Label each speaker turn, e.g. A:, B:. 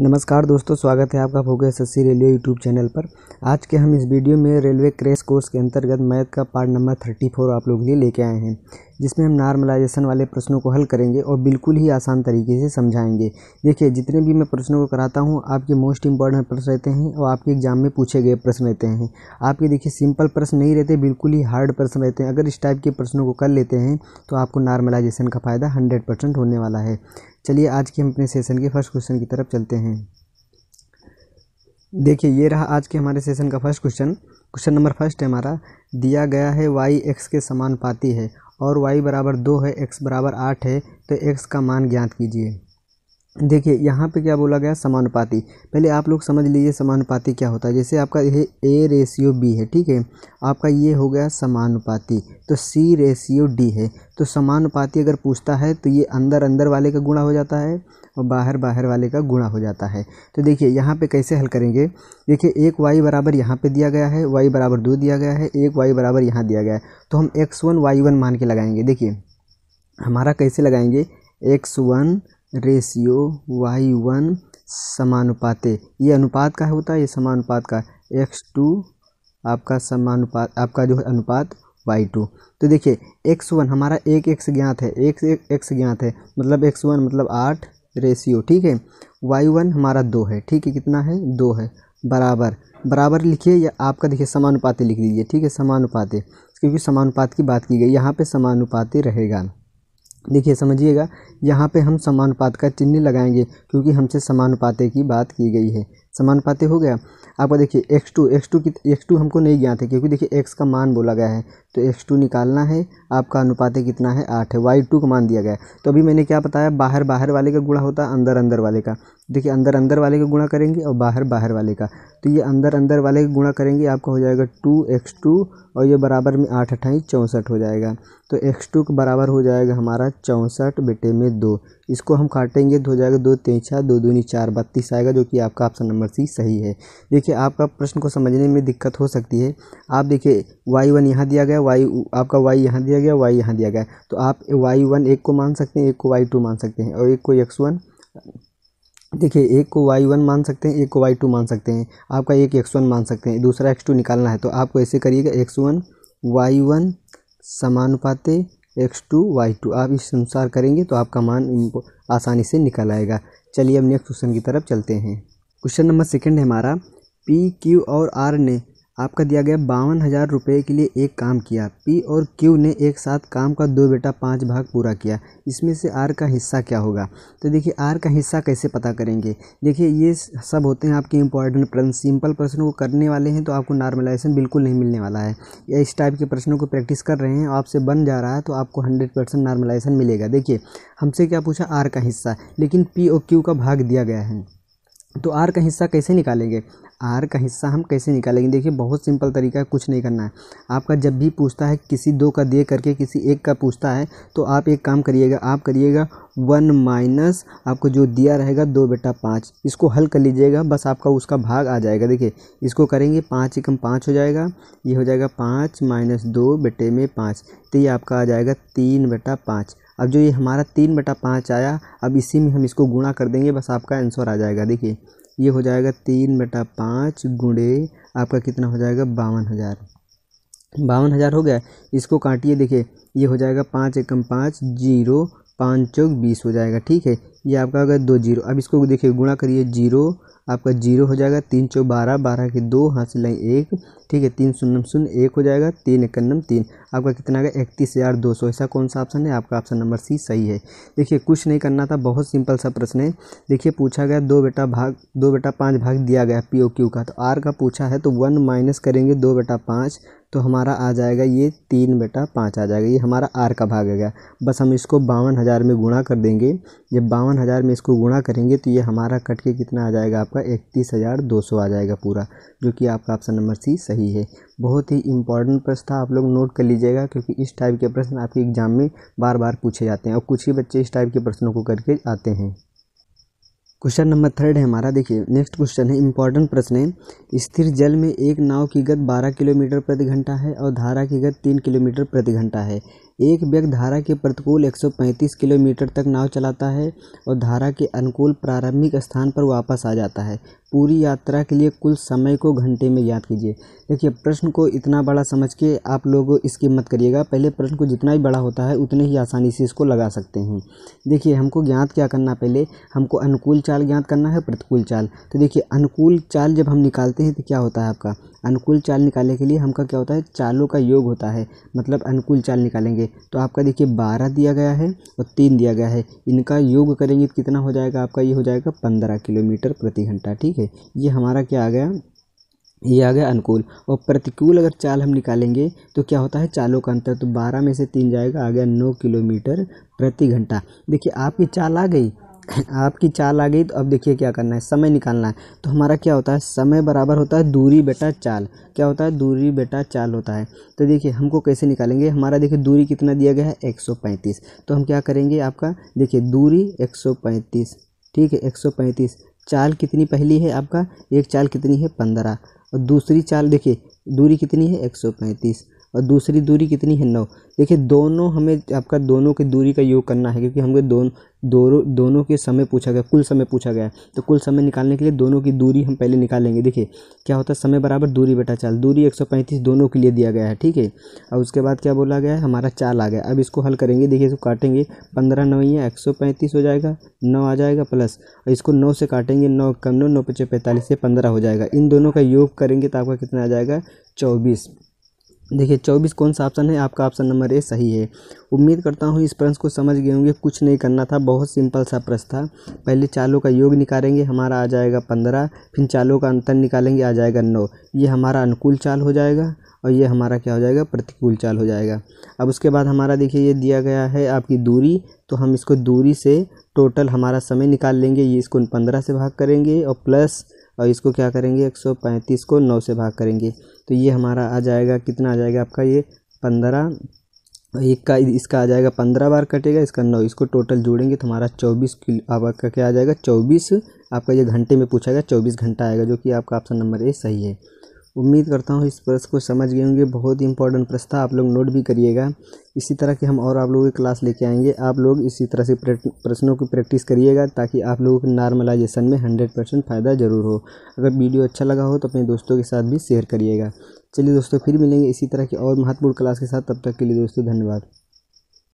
A: नमस्कार दोस्तों स्वागत है आपका भोगे एस रेलवे यूट्यूब चैनल पर आज के हम इस वीडियो में रेलवे क्रेश कोर्स के अंतर्गत मैथ का पार्ट नंबर थर्टी फोर आप लोग लिए लेके आए हैं जिसमें हम नॉर्मलाइजेशन वाले प्रश्नों को हल करेंगे और बिल्कुल ही आसान तरीके से समझाएंगे देखिए जितने भी मैं प्रश्नों को कराता हूँ आपके मोस्ट इंपॉर्टेंट प्रश्न रहते हैं और आपके एग्जाम में पूछे गए प्रश्न रहते हैं आपके देखिए सिंपल प्रश्न नहीं रहते बिल्कुल ही हार्ड प्रश्न रहते हैं अगर इस टाइप के प्रश्नों को कर लेते हैं तो आपको नॉर्मलाइजेशन का फ़ायदा हंड्रेड परसेंट होने वाला है चलिए आज के हम अपने सेशन के फर्स्ट क्वेश्चन की तरफ चलते हैं देखिए ये रहा आज के हमारे सेशन का first question question number first है हमारा दिया गया है वाई एक्स के समानुपाती है और y बराबर दो है x बराबर आठ है तो x का मान ज्ञात कीजिए देखिए यहाँ पे क्या बोला गया समानुपाती पहले आप लोग समझ लीजिए समानुपाती क्या होता है जैसे आपका ये ए रेशियो बी है ठीक है आपका ये हो गया समानुपाती तो सी रेशियो डी है तो समानुपाती अगर पूछता है तो ये अंदर अंदर वाले का गुणा हो जाता है और बाहर बाहर वाले का गुणा हो जाता है तो देखिए यहाँ पे कैसे हल करेंगे देखिए एक वाई बराबर यहाँ पे दिया गया है वाई बराबर दो दिया गया है एक वाई बराबर यहाँ दिया गया है तो हम एक्स वन वाई वन मान के लगाएंगे देखिए हमारा कैसे लगाएंगे X one ratio Y one समानुपाते ये अनुपात का होता है ये समानुपात का एक्स टू आपका समानुपात आपका जो है अनुपात वाई टू तो देखिए एक्स वन हमारा एक एक्स ज्ञात है एक एक्स ज्ञात है मतलब एक्स वन मतलब आठ रेशियो ठीक है वाई वन हमारा दो है ठीक है कितना है दो है बराबर बराबर लिखिए या आपका देखिए समानुपाते लिख दीजिए ठीक है समानुपाते क्योंकि समानुपात की बात की गई यहाँ पर समानुपाते रहेगा देखिए समझिएगा यहाँ पे हम समानुपात का चिन्ह लगाएंगे क्योंकि हमसे समानुपाते की बात की गई है समानुपाते हो गया आपका देखिए एक्स टू एक्स टू की एक्स टू हमको नहीं ज्ञात है क्योंकि देखिए एक्स का मान बोला गया है तो एक्स टू निकालना है आपका अनुपाते कितना है आठ है वाई टू का मान दिया गया है तो अभी मैंने क्या बताया बाहर बाहर वाले का गुणा होता है अंदर अंदर वाले का देखिए अंदर अंदर वाले का गुणा करेंगे और बाहर बाहर वाले का तो ये अंदर अंदर वाले का गुणा करेंगे आपका हो जाएगा टू एक्स टू और ये बराबर में आठ अठाई चौंसठ हो जाएगा तो एक्स टू के बराबर हो जाएगा हमारा चौंसठ बेटे में दो इसको हम काटेंगे तो हो जाएगा दो तेईसा दो दूनी चार बत्तीस आएगा जो कि आपका ऑप्शन नंबर सी सही है देखिए आपका प्रश्न को समझने में दिक्कत हो सकती है आप देखिए वाई वन यहाँ दिया गया वाई आपका वाई यहाँ दिया गया वाई यहाँ दिया गया तो आप वाई वन एक को मान सकते हैं एक को वाई टू मान सकते हैं और एक को एक्स वन देखिए एक को वाई वन मान सकते हैं एक को वाई टू मान सकते हैं आपका एक एक्स वन मान सकते हैं दूसरा एक्स टू निकालना है तो आपको ऐसे करिएगा एक्स वन वाई वन समानुपाते एक्स टू वाई टू आप इस अनुसार करेंगे तो आपका मान आसानी से निकल आएगा चलिए अब नेक्स्ट क्वेश्चन की तरफ चलते हैं क्वेश्चन नंबर सेकेंड है हमारा पी क्यू और आर ने आपका दिया गया बावन हजार रुपये के लिए एक काम किया पी और क्यू ने एक साथ काम का दो बेटा पाँच भाग पूरा किया इसमें से आर का हिस्सा क्या होगा तो देखिए आर का हिस्सा कैसे पता करेंगे देखिए ये सब होते हैं आपके इंपॉर्टेंट प्रश्न सिंपल प्रश्नों को करने वाले हैं तो आपको नॉर्मलाइजेशन बिल्कुल नहीं मिलने वाला है या इस टाइप के प्रश्नों को प्रैक्टिस कर रहे हैं आपसे बन जा रहा है तो आपको हंड्रेड परसेंट नॉर्मलाइजेशन मिलेगा देखिए हमसे क्या पूछा आर का हिस्सा लेकिन पी और क्यू का भाग दिया गया है तो आर का हिस्सा कैसे निकालेंगे आर का हिस्सा हम कैसे निकालेंगे देखिए बहुत सिंपल तरीका है कुछ नहीं करना है आपका जब भी पूछता है किसी दो का दे करके किसी एक का पूछता है तो आप एक काम करिएगा आप करिएगा वन माइनस आपको जो दिया रहेगा दो बेटा पाँच इसको हल कर लीजिएगा बस आपका उसका भाग आ जाएगा देखिए इसको करेंगे पाँच एकम पाँच हो जाएगा ये हो जाएगा पाँच माइनस दो बेटे में पाँच तो ये आपका आ जाएगा तीन बेटा पाँच अब जो ये हमारा तीन बटा पाँच आया अब इसी में हम इसको गुणा कर देंगे बस आपका आंसर आ जाएगा देखिए ये हो जाएगा तीन बटा पाँच गुणे आपका कितना हो जाएगा बावन हज़ार बावन हज़ार हो गया इसको काटिए देखिए ये हो जाएगा पाँच एकम पाँच जीरो पाँच चौक बीस हो जाएगा ठीक है ये आपका अगर दो जीरो अब इसको देखिए गुणा करिए जीरो आपका जीरो हो जाएगा तीन चौ बारह बारह के दो हाथ से लाइन एक ठीक है तीन शून्य शून्य एक हो जाएगा तीन इक्यानम तीन आपका कितना आएगा इकतीस हज़ार दो सौ ऐसा कौन सा ऑप्शन है आपका ऑप्शन नंबर सी सही है देखिए कुछ नहीं करना था बहुत सिंपल सा प्रश्न है देखिए पूछा गया दो बेटा भाग दो बेटा पाँच भाग दिया गया पी ओ क्यू का तो आर का पूछा है तो वन माइनस करेंगे दो बेटा पाँच तो हमारा आ जाएगा ये तीन बेटा पाँच आ जाएगा ये हमारा आर का भाग आ गया बस हम इसको बावन हज़ार में गुणा कर देंगे जब बावन हज़ार में इसको गुणा करेंगे तो ये हमारा कट के कितना आ जाएगा आपका इकतीस हज़ार दो सौ आ जाएगा पूरा जो कि आपका ऑप्शन नंबर सी सही है बहुत ही इंपॉर्टेंट प्रश्न था आप लोग नोट कर लीजिएगा क्योंकि इस टाइप के प्रश्न आपके एग्ज़ाम में बार बार पूछे जाते हैं और कुछ ही बच्चे इस टाइप के प्रश्नों को करके आते हैं क्वेश्चन नंबर थर्ड है हमारा देखिए नेक्स्ट क्वेश्चन है इंपॉर्टेंट प्रश्न है स्थिर जल में एक नाव की गत 12 किलोमीटर प्रति घंटा है और धारा की गत 3 किलोमीटर प्रति घंटा है एक व्यक्ति धारा के प्रतिकूल 135 किलोमीटर तक नाव चलाता है और धारा के अनुकूल प्रारंभिक स्थान पर वापस आ जाता है पूरी यात्रा के लिए कुल समय को घंटे में याद कीजिए देखिए प्रश्न को इतना बड़ा समझ के आप लोग इसकी मत करिएगा पहले प्रश्न को जितना ही बड़ा होता है उतने ही आसानी से इसको लगा सकते हैं देखिए हमको ज्ञात क्या करना पहले हमको अनुकूल चाल ज्ञात करना है प्रतिकूल चाल तो देखिए अनुकूल चाल जब हम निकालते हैं तो क्या होता है आपका अनुकूल चाल निकालने के लिए हमका क्या होता है चालों का योग होता है मतलब अनुकूल चाल निकालेंगे तो आपका देखिए बारह दिया गया है और तीन दिया गया है इनका योग करेंगे तो कितना हो जाएगा आपका ये हो जाएगा पंद्रह किलोमीटर प्रति घंटा ठीक है थे ये हमारा क्या आ गया ये आ गया अनुकूल और प्रतिकूल अगर चाल हम निकालेंगे तो क्या होता है चालों का अंतर तो बारह में से तीन जाएगा आ गया नौ किलोमीटर प्रति घंटा देखिए आपकी चाल आ गई आपकी चाल आ गई तो अब देखिए क्या करना है समय निकालना है तो हमारा क्या होता है समय बराबर होता है दूरी बेटा चाल क्या होता है दूरी बेटा चाल होता है तो देखिए हमको कैसे निकालेंगे हमारा देखिए दूरी कितना दिया गया है 135 तो हम क्या करेंगे आपका देखिए दूरी 135 ठीक है 135 चाल कितनी पहली है आपका एक चाल कितनी है पंद्रह और दूसरी चाल देखिए दूरी कितनी है एक सौ पैंतीस और दूसरी दूरी कितनी है नौ देखिए दोनों हमें आपका दोनों की दूरी का योग करना है क्योंकि हमको दोनों दोनों दोनों के समय पूछा गया कुल समय पूछा गया तो कुल समय निकालने के लिए दोनों की दूरी हम पहले निकालेंगे देखिए क्या होता है समय बराबर दूरी बेटा चाल दूरी 135 दोनों के लिए दिया गया है ठीक है अब उसके बाद क्या बोला गया है हमारा चाल आ गया अब इसको हल करेंगे देखिए इसको काटेंगे पंद्रह नवैया एक हो जाएगा नौ आ जाएगा प्लस और इसको नौ से काटेंगे नौ कम नौ नौ पचे पैंतालीस से पंद्रह हो जाएगा इन दोनों का योग करेंगे तो आपका कितना आ जाएगा चौबीस देखिए चौबीस कौन सा ऑप्शन है आपका ऑप्शन नंबर ए सही है उम्मीद करता हूँ इस प्रश्न को समझ गए होंगे कुछ नहीं करना था बहुत सिंपल सा प्रश्न था पहले चालों का योग निकालेंगे हमारा आ जाएगा पंद्रह फिर चालों का अंतर निकालेंगे आ जाएगा नौ ये हमारा अनुकूल चाल हो जाएगा और ये हमारा क्या हो जाएगा प्रतिकूल चाल हो जाएगा अब उसके बाद हमारा देखिए ये दिया गया है आपकी दूरी तो हम इसको दूरी से टोटल हमारा समय निकाल लेंगे ये इसको पंद्रह से भाग करेंगे और प्लस और इसको क्या करेंगे एक सौ पैंतीस को नौ से भाग करेंगे तो ये हमारा आ जाएगा कितना आ जाएगा आपका ये पंद्रह एक का इसका आ जाएगा पंद्रह बार कटेगा इसका नौ इसको टोटल जोड़ेंगे तो हमारा चौबीस किलो आपका क्या आ जाएगा चौबीस आपका ये घंटे में पूछा गया चौबीस घंटा आएगा जो कि आपका ऑप्शन नंबर ए सही है उम्मीद करता हूँ इस प्रश्न को समझ गए होंगे बहुत ही इंपॉर्टेंट प्रश्न था आप लोग नोट भी करिएगा इसी तरह के हम और आप लोगों की क्लास लेके आएंगे आप लोग इसी तरह से प्रश्नों की प्रैक्टिस करिएगा ताकि आप लोगों के नॉर्मलाइजेशन में हंड्रेड परसेंट फ़ायदा ज़रूर हो अगर वीडियो अच्छा लगा हो तो अपने दोस्तों के साथ भी शेयर करिएगा चलिए दोस्तों फिर मिलेंगे इसी तरह की और महत्वपूर्ण क्लास के साथ तब तक के लिए दोस्तों धन्यवाद